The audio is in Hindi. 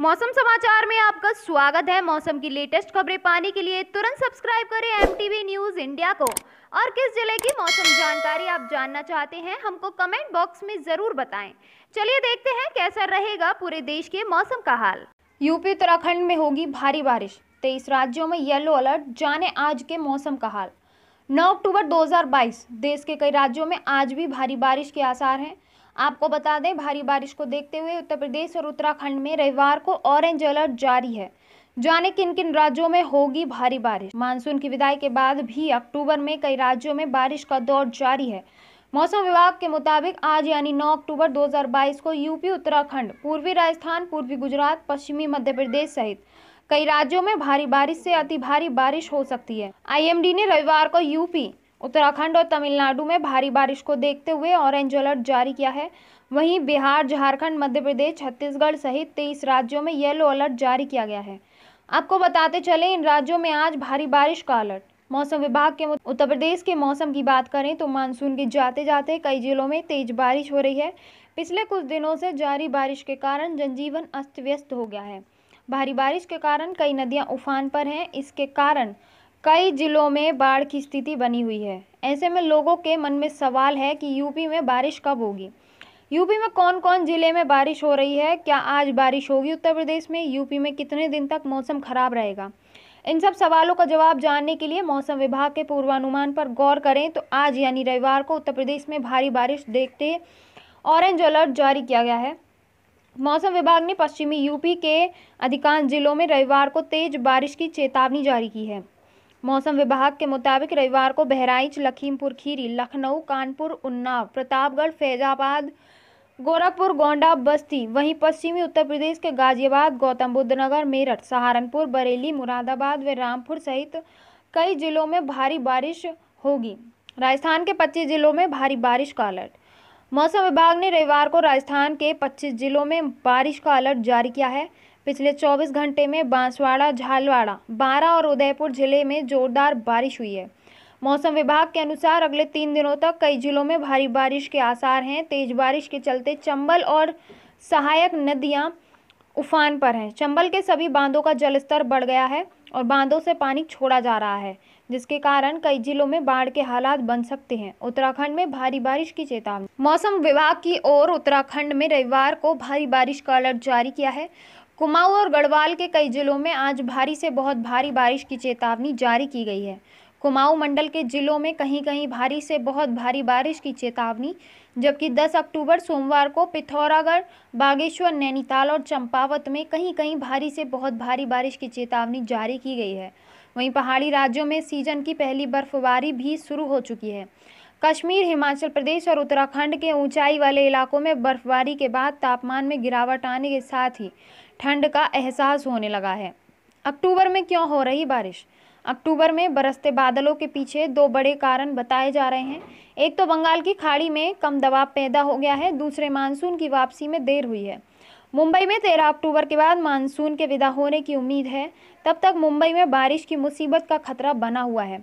मौसम समाचार में आपका स्वागत है मौसम की लेटेस्ट खबरें पाने के लिए तुरंत सब्सक्राइब करें एम न्यूज इंडिया को और किस जिले की मौसम जानकारी आप जानना चाहते हैं हमको कमेंट बॉक्स में जरूर बताएं चलिए देखते हैं कैसा रहेगा पूरे देश के मौसम का हाल यूपी उत्तराखंड में होगी भारी बारिश तेईस राज्यों में येलो अलर्ट जाने आज के मौसम का हाल नौ अक्टूबर दो देश के कई राज्यों में आज भी भारी बारिश के आसार हैं आपको बता दें भारी बारिश को देखते हुए उत्तर प्रदेश और उत्तराखंड में रविवार को ऑरेंज अलर्ट जारी है जाने किन किन राज्यों में होगी भारी बारिश मानसून की विदाई के बाद भी अक्टूबर में कई राज्यों में बारिश का दौर जारी है मौसम विभाग के मुताबिक आज यानी 9 अक्टूबर 2022 को यूपी उत्तराखंड पूर्वी राजस्थान पूर्वी गुजरात पश्चिमी मध्य प्रदेश सहित कई राज्यों में भारी बारिश से अति भारी बारिश हो सकती है आईएमडी ने रविवार को यूपी उत्तराखंड और तमिलनाडु में भारी बारिश को देखते हुए ऑरेंज अलर्ट जारी किया है वहीं बिहार झारखंड मध्य प्रदेश छत्तीसगढ़ सहित तेईस राज्यों में येलो अलर्ट जारी किया गया है आपको बताते चले इन राज्यों में आज भारी बारिश का अलर्ट मौसम विभाग के उत्तर प्रदेश के मौसम की बात करें तो मानसून के जाते जाते कई जिलों में तेज बारिश हो रही है पिछले कुछ दिनों से जारी बारिश के कारण जनजीवन अस्त व्यस्त हो गया है भारी बारिश के कारण कई नदियां उफान पर हैं इसके कारण कई जिलों में बाढ़ की स्थिति बनी हुई है ऐसे में लोगों के मन में सवाल है कि यूपी में बारिश कब होगी यूपी में कौन कौन ज़िले में बारिश हो रही है क्या आज बारिश होगी उत्तर प्रदेश में यूपी में कितने दिन तक मौसम खराब रहेगा इन सब सवालों का जवाब जानने के लिए मौसम विभाग के पूर्वानुमान पर गौर करें तो आज यानी रविवार को उत्तर प्रदेश में भारी बारिश देखते ऑरेंज अलर्ट जारी किया गया है मौसम विभाग ने पश्चिमी यूपी के अधिकांश जिलों में रविवार को तेज बारिश की चेतावनी जारी की है मौसम विभाग के मुताबिक रविवार को बहराइच लखीमपुर खीरी लखनऊ कानपुर उन्नाव प्रतापगढ़ फैजाबाद गोरखपुर गोंडा बस्ती वहीं पश्चिमी उत्तर प्रदेश के गाजियाबाद गौतम बुद्ध नगर मेरठ सहारनपुर बरेली मुरादाबाद व रामपुर सहित कई जिलों में भारी बारिश होगी राजस्थान के 25 जिलों में भारी बारिश का अलर्ट मौसम विभाग ने रविवार को राजस्थान के 25 जिलों में बारिश का अलर्ट जारी किया है पिछले 24 घंटे में बांसवाड़ा झालवाड़ा बारा और उदयपुर जिले में जोरदार बारिश हुई है मौसम विभाग के अनुसार अगले तीन दिनों तक कई जिलों में भारी बारिश के आसार हैं तेज बारिश के चलते चंबल और सहायक नदियां उफान पर हैं चंबल के सभी बांधों का जलस्तर बढ़ गया है और बांधों से पानी छोड़ा जा रहा है जिसके कारण कई जिलों में बाढ़ के हालात बन सकते हैं उत्तराखंड में भारी बारिश की चेतावनी मौसम विभाग की ओर उत्तराखंड में रविवार को भारी बारिश का अलर्ट जारी किया है कुमाऊं और गढ़वाल के कई जिलों में आज भारी से बहुत भारी बारिश की चेतावनी जारी की गई है कुमाऊं मंडल के जिलों में कहीं कहीं भारी से बहुत भारी बारिश की चेतावनी जबकि 10 अक्टूबर सोमवार को पिथौरागढ़ बागेश्वर नैनीताल और चंपावत में कहीं कहीं भारी से बहुत भारी बारिश की चेतावनी जारी की गई है वहीं पहाड़ी राज्यों में सीजन की पहली बर्फबारी भी शुरू हो चुकी है कश्मीर हिमाचल प्रदेश और उत्तराखंड के ऊंचाई वाले इलाकों में बर्फबारी के बाद तापमान में गिरावट आने के साथ ही ठंड का एहसास होने लगा है अक्टूबर में क्यों हो रही बारिश अक्टूबर में बरसते बादलों के पीछे दो बड़े कारण बताए जा रहे हैं एक तो बंगाल की खाड़ी में कम दबाव पैदा हो गया है दूसरे मानसून की वापसी में देर हुई है मुंबई में तेरह अक्टूबर के बाद मानसून के विदा होने की उम्मीद है तब तक मुंबई में बारिश की मुसीबत का खतरा बना हुआ है